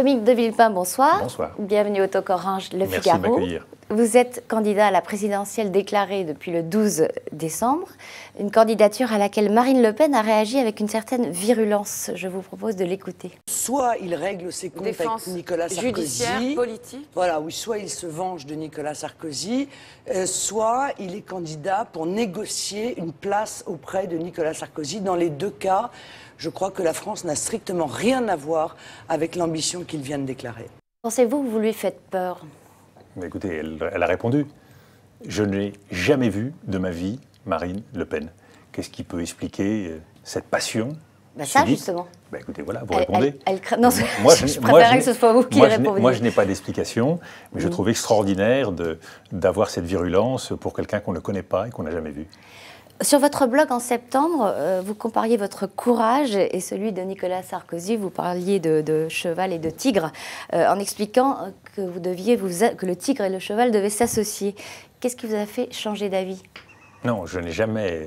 Dominique de Villepin, bonsoir. Bonsoir. Bienvenue au Talk Orange Le Merci Figaro. Vous êtes candidat à la présidentielle déclarée depuis le 12 décembre, une candidature à laquelle Marine Le Pen a réagi avec une certaine virulence. Je vous propose de l'écouter. Soit il règle ses comptes avec Nicolas Sarkozy, politique. Voilà, oui, soit il se venge de Nicolas Sarkozy, euh, soit il est candidat pour négocier une place auprès de Nicolas Sarkozy. Dans les deux cas, je crois que la France n'a strictement rien à voir avec l'ambition qu'il vient de déclarer. Pensez-vous que vous lui faites peur Écoutez, elle, a répondu. Je n'ai jamais vu de ma vie Marine Le Pen. Qu'est-ce qui peut expliquer euh, cette passion ben ça, justement. Ben écoutez, voilà, vous répondez. Elle, moi, je, préférerais que ce soit vous qui Moi, je n'ai pas d'explication, mais je trouve extraordinaire d'avoir cette virulence pour quelqu'un qu'on ne connaît pas et qu'on n'a jamais vu. Sur votre blog en septembre, euh, vous compariez votre courage et celui de Nicolas Sarkozy. Vous parliez de, cheval et de tigre euh, en expliquant que, vous deviez que le tigre et le cheval devaient s'associer. Qu'est-ce qui vous a fait changer d'avis Non, je n'ai jamais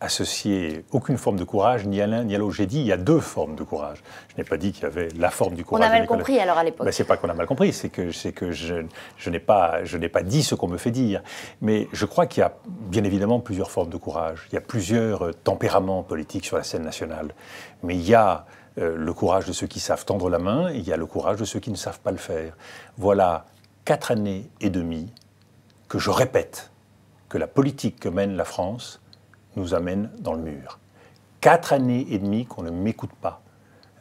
associer aucune forme de courage, ni à l'un ni à l'autre. J'ai dit il y a deux formes de courage. Je n'ai pas dit qu'il y avait la forme du courage. On a mal compris alors à l'époque. Ben, c'est pas qu'on a mal compris, c'est que, c'est que je, je n'ai pas, je n'ai pas dit ce qu'on me fait dire. Mais je crois qu'il y a bien évidemment plusieurs formes de courage. Il y a plusieurs euh, tempéraments politiques sur la scène nationale. Mais il y a euh, le courage de ceux qui savent tendre la main, et il y a le courage de ceux qui ne savent pas le faire. Voilà quatre années et demie que je répète que la politique que mène la France nous amène dans le mur. Quatre années et demie qu'on ne m'écoute pas.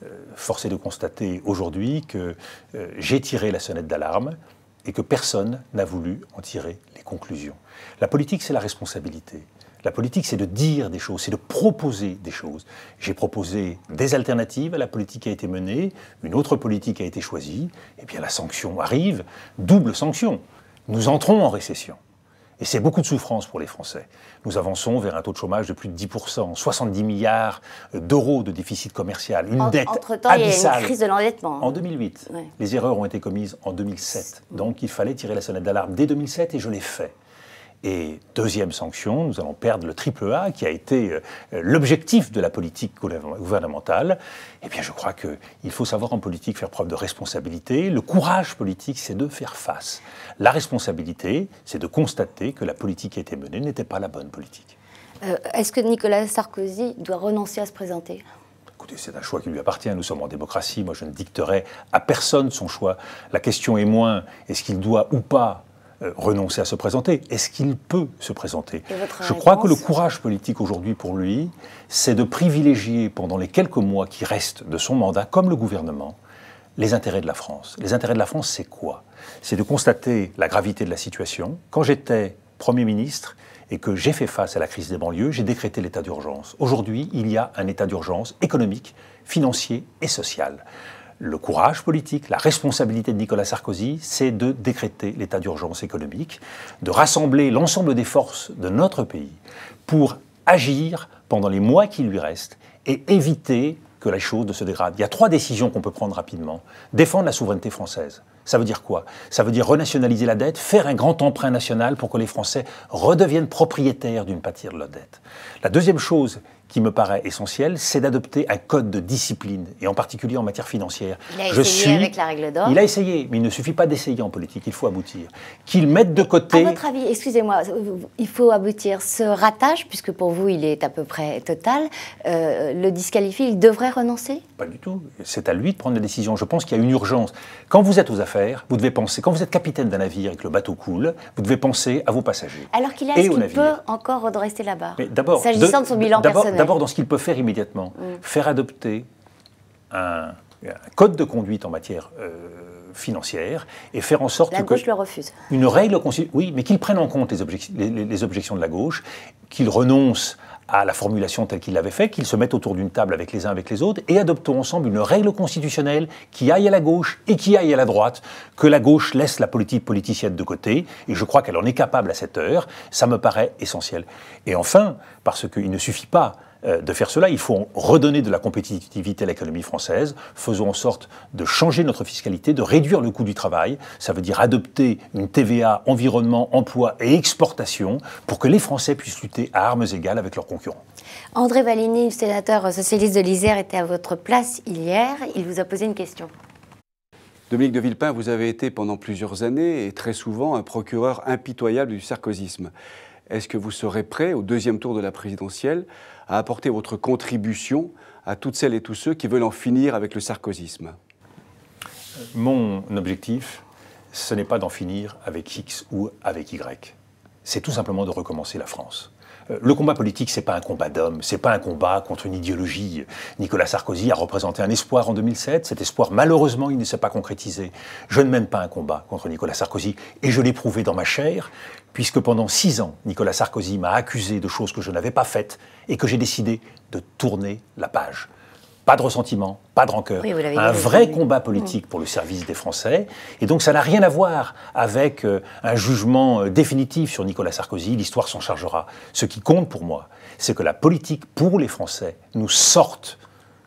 Euh, forcé de constater aujourd'hui que euh, j'ai tiré la sonnette d'alarme et que personne n'a voulu en tirer les conclusions. La politique, c'est la responsabilité. La politique, c'est de dire des choses, c'est de proposer des choses. J'ai proposé des alternatives à la politique a été menée, une autre politique a été choisie, et bien la sanction arrive, double sanction. Nous entrons en récession. Et c'est beaucoup de souffrance pour les Français. Nous avançons vers un taux de chômage de plus de 10%, 70 milliards d'euros de déficit commercial, une dette dette Entre-temps, il y a une crise de l'endettement. En 2008, hein. les erreurs ont été commises en 2007. Donc il fallait tirer la sonnette d'alarme dès 2007 et je l'ai fait. Et deuxième sanction, nous allons perdre le triple A qui a été euh, l'objectif de la politique gouvernementale. Eh bien, je crois qu'il faut savoir en politique faire preuve de responsabilité. Le courage politique, c'est de faire face. La responsabilité, c'est de constater que la politique qui a été menée n'était pas la bonne politique. Euh, est-ce que Nicolas Sarkozy doit renoncer à se présenter Écoutez, c'est un choix qui lui appartient. Nous sommes en démocratie. Moi, je ne dicterai à personne son choix. La question est moins est-ce qu'il doit ou pas euh, renoncer à se présenter Est-ce qu'il peut se présenter Je crois que le courage politique aujourd'hui pour lui, c'est de privilégier pendant les quelques mois qui restent de son mandat, comme le gouvernement, les intérêts de la France. Les intérêts de la France, c'est quoi C'est de constater la gravité de la situation. Quand j'étais Premier ministre, et que j'ai fait face à la crise des banlieues, j'ai décrété l'état d'urgence. Aujourd'hui, il y a un état d'urgence économique, financier et social le courage politique, la responsabilité de Nicolas Sarkozy, c'est de décréter l'état d'urgence économique, de rassembler l'ensemble des forces de notre pays pour agir pendant les mois qui lui restent et éviter que la chose ne se dégrade. Il y a trois décisions qu'on peut prendre rapidement. Défendre la souveraineté française. Ça veut dire quoi Ça veut dire renationaliser la dette, faire un grand emprunt national pour que les Français redeviennent propriétaires d'une partie de leur dette. La deuxième chose, qui me paraît essentiel, c'est d'adopter un code de discipline, et en particulier en matière financière. Il a je essayé suis... avec la règle d'or. Il a essayé, mais il ne suffit pas d'essayer en politique, il faut aboutir. Qu'il mette de côté. À votre avis, excusez-moi, il faut aboutir. Ce ratage, puisque pour vous il est à peu près total, euh, le disqualifie, il devrait renoncer Pas du tout. C'est à lui de prendre la décision. Je pense qu'il y a une urgence. Quand vous êtes aux affaires, vous devez penser, quand vous êtes capitaine d'un navire et que le bateau coule, vous devez penser à vos passagers. Alors qu'il a, est-ce qu'il peut encore rester là-bas, D'abord, s'agissant de, de son bilan personnel. D'abord dans ce qu'il peut faire immédiatement. Mm. Faire adopter un, code de conduite en matière euh, financière et faire en sorte que... La gauche le refuse. Une règle... Oui, mais qu'il prennent en compte les, objections, de la gauche, qu'il renonce à la formulation telle qu'il l'avait fait, qu'ils se mettent autour d'une table avec les uns avec les autres et adoptons ensemble une règle constitutionnelle qui aille à la gauche et qui aille à la droite, que la gauche laisse la politique politicienne de côté, et je crois qu'elle en est capable à cette heure, ça me paraît essentiel. Et enfin, parce qu'il ne suffit pas euh, de faire cela. Il faut redonner de la compétitivité à l'économie française. Faisons en sorte de changer notre fiscalité, de réduire le coût du travail. Ça veut dire adopter une TVA environnement, emploi et exportation pour que les Français puissent lutter à armes égales avec leurs concurrents. André Valigny, sénateur socialiste de l'Isère, était à votre place hier. Il vous a posé une question. Dominique de Villepin, vous avez été pendant plusieurs années et très souvent un procureur impitoyable du sarkozisme. Est-ce que vous serez prêt, au deuxième tour de la présidentielle, à apporter votre contribution à toutes celles et tous ceux qui veulent en finir avec le sarkozysme Mon objectif, ce n'est pas d'en finir avec X ou avec Y. C'est tout simplement de recommencer la France. Le combat politique, c'est pas un combat d'hommes, c'est pas un combat contre une idéologie. Nicolas Sarkozy a représenté un espoir en 2007. Cet espoir, malheureusement, il ne s'est pas concrétisé. Je ne mène pas un combat contre Nicolas Sarkozy et je l'ai prouvé dans ma chair, puisque pendant six ans, Nicolas Sarkozy m'a accusé de choses que je n'avais pas faites et que j'ai décidé de tourner la page pas de ressentiment, pas de rancœur. un vrai mm. combat politique pour le service des Français. Et donc ça n'a rien à voir avec euh, un jugement euh, définitif sur Nicolas Sarkozy, l'histoire s'en chargera. Ce qui compte pour moi, c'est que la politique pour les Français nous sorte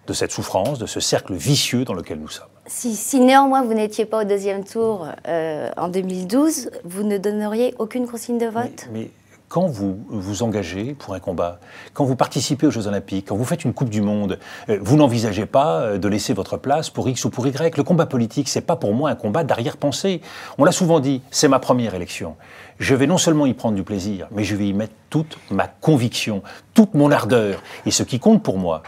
de cette souffrance, de ce cercle vicieux dans lequel nous sommes. Si, néanmoins vous n'étiez pas au deuxième tour euh, en 2012, vous ne donneriez aucune consigne de vote quand vous vous engagez pour un combat, quand vous participez aux Jeux Olympiques, quand vous faites une Coupe du Monde, euh, vous n'envisagez pas euh, de laisser votre place pour X ou pour Y. Le combat politique, c'est pas pour moi un combat d'arrière-pensée. On l'a souvent dit, c'est ma première élection. Je vais non seulement y prendre du plaisir, mais je vais y mettre toute ma conviction, toute mon ardeur. Et ce qui compte pour moi,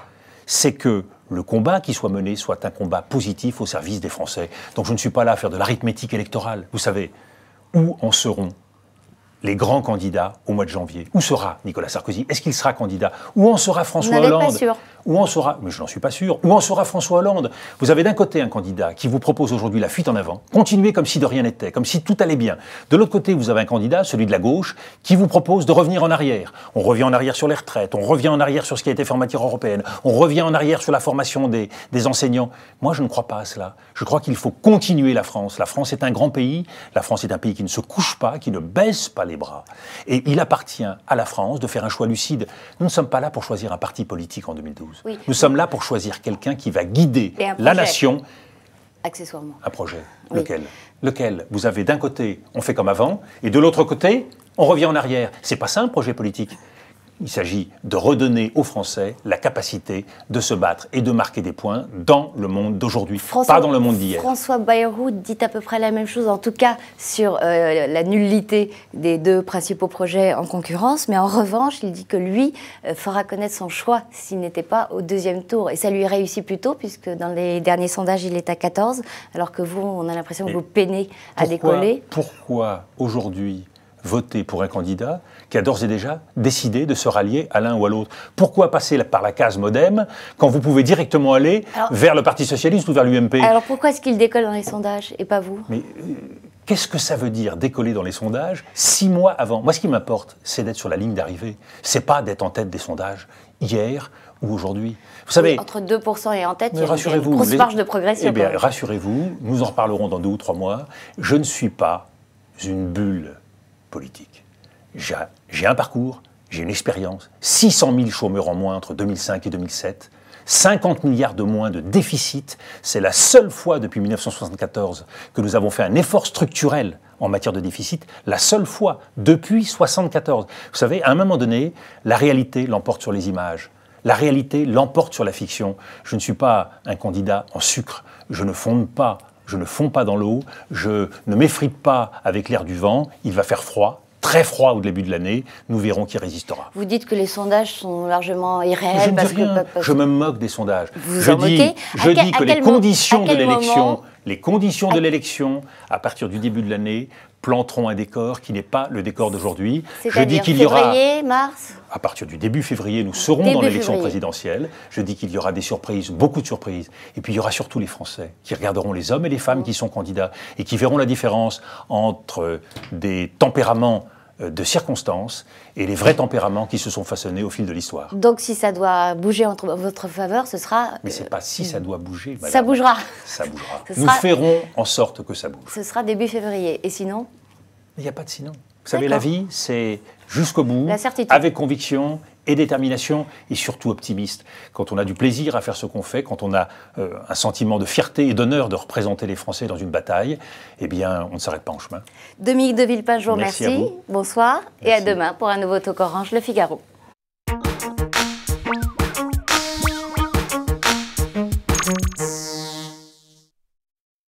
c'est que le combat qui soit mené soit un combat positif au service des Français. Donc je ne suis pas là à faire de l'arithmétique électorale, vous savez. Où en seront les grands candidats au mois de janvier Où sera Nicolas Sarkozy Est-ce qu'il sera candidat Où en sera François Hollande où en sera, mais je n'en suis pas sûr, où en sera François Hollande Vous avez d'un côté un candidat qui vous propose aujourd'hui la fuite en avant, continuer comme si de rien n'était, comme si tout allait bien. De l'autre côté, vous avez un candidat, celui de la gauche, qui vous propose de revenir en arrière. On revient en arrière sur les retraites, on revient en arrière sur ce qui a été fait en matière européenne, on revient en arrière sur la formation des, des enseignants. Moi, je ne crois pas à cela. Je crois qu'il faut continuer la France. La France est un grand pays, la France est un pays qui ne se couche pas, qui ne baisse pas les bras. Et il appartient à la France de faire un choix lucide. Nous ne sommes pas là pour choisir un parti politique en 2012. Nous sommes là pour choisir quelqu'un qui va guider la nation. Accessoirement. Un projet. Lequel Lequel Vous avez d'un côté, on fait comme avant, et de l'autre côté, on revient en arrière. C'est pas ça un projet politique. Il s'agit de redonner aux Français la capacité de se battre et de marquer des points dans le monde d'aujourd'hui, pas dans le monde d'hier. François Bayrou dit à peu près la même chose, en tout cas sur euh, la nullité des deux principaux projets en concurrence, mais en revanche, il dit que lui euh, fera connaître son choix s'il n'était pas au deuxième tour. Et ça lui réussit plutôt, puisque dans les derniers sondages, il est à 14, alors que vous, on a l'impression que vous peinez à décoller. Pourquoi aujourd'hui voter pour un candidat qui a d'ores et déjà décidé de se rallier à l'un ou à l'autre. Pourquoi passer par la case modem quand vous pouvez directement aller vers le Parti socialiste ou vers l'UMP Alors pourquoi est-ce qu'il décolle dans les sondages et pas vous Mais euh, qu'est-ce que ça veut dire décoller dans les sondages six mois avant Moi, ce qui m'importe, c'est d'être sur la ligne d'arrivée. C'est pas d'être en tête des sondages hier ou aujourd'hui. Vous savez, entre 2% et en tête, il y a une grosse marge de progression. Eh bien, rassurez-vous, nous en reparlerons dans deux ou trois mois. Je ne suis pas une bulle politique. J'ai un parcours, j'ai une expérience, 600 000 chômeurs en moins entre 2005 et 2007, 50 milliards de moins de déficit. C'est la seule fois depuis 1974 que nous avons fait un effort structurel en matière de déficit, la seule fois depuis 1974. Vous savez, à un moment donné, la réalité l'emporte sur les images. La réalité l'emporte sur la fiction. Je ne suis pas un candidat en sucre. Je ne fonde pas je ne fonds pas dans l'eau, je ne m'effrite pas avec l'air du vent, il va faire froid, très froid au début de l'année, nous verrons qui résistera. Vous dites que les sondages sont largement irréels. Je, parce Que... je me moque des sondages. je dis, je dis que les conditions de l'élection, les conditions de l'élection, à partir du début de l'année, planteront un décor qui n'est pas le décor d'aujourd'hui. Je dis qu'il y aura mars à partir du début février, nous serons dans l'élection présidentielle. Je dis qu'il y aura des surprises, beaucoup de surprises. Et puis il y aura surtout les Français qui regarderont les hommes et les femmes qui sont candidats et qui verront la différence entre des tempéraments euh, de circonstances et les vrais tempéraments qui se sont façonnés au fil de l'histoire. Donc si ça doit bouger en votre faveur, ce sera... Mais c'est pas si ça euh, doit bouger. Ça bougera. Ça bougera. Nous ferons en sorte que ça bouge. Ce sera début février. Et sinon Il n'y a pas de sinon. Vous savez, la vie, c'est jusqu'au bout, La certitude. avec conviction et détermination et surtout optimiste. Quand on a du plaisir à faire ce qu'on fait, quand on a euh, un sentiment de fierté et d'honneur de représenter les Français dans une bataille, eh bien, on ne s'arrête pas en chemin. Dominique de Villepin, je Merci Bonsoir et à demain pour un nouveau Talk Orange Le Figaro.